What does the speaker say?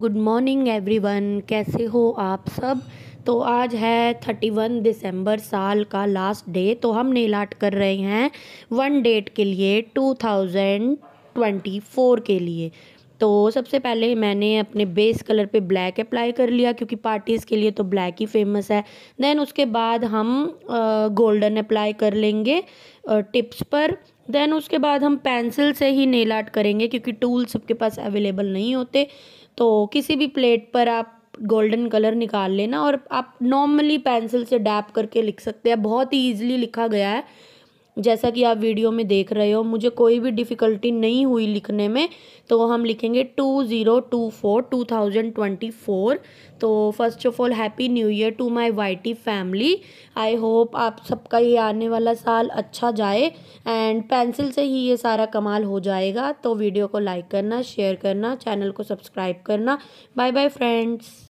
good morning everyone कैसे हो आप सब तो आज है थर्टी वन दिसंबर साल का लास्ट डे तो हम नेल कर रहे हैं वन डेट के लिए टू थाउजेंड ट्वेंटी फोर के लिए तो सबसे पहले मैंने अपने बेस कलर पे ब्लैक अप्लाई कर लिया क्योंकि पार्टीज़ के लिए तो ब्लैक ही फेमस है देन उसके बाद हम गोल्डन अप्लाई कर लेंगे टिप्स पर देन उसके बाद हम पेंसिल से ही नेल आर्ट करेंगे क्योंकि टूल सबके पास अवेलेबल नहीं होते तो किसी भी प्लेट पर आप गोल्डन कलर निकाल लेना और आप नॉर्मली पेंसिल से डैप करके लिख सकते हैं बहुत ही ईजिली लिखा गया है जैसा कि आप वीडियो में देख रहे हो मुझे कोई भी डिफ़िकल्टी नहीं हुई लिखने में तो हम लिखेंगे two zero two four two thousand twenty four तो first of all happy new year to my YT family I hope आप सबका ये आने वाला साल अच्छा जाए एंड पेंसिल से ही ये सारा कमाल हो जाएगा तो वीडियो को लाइक करना शेयर करना चैनल को सब्सक्राइब करना बाय बाय फ्रेंड्स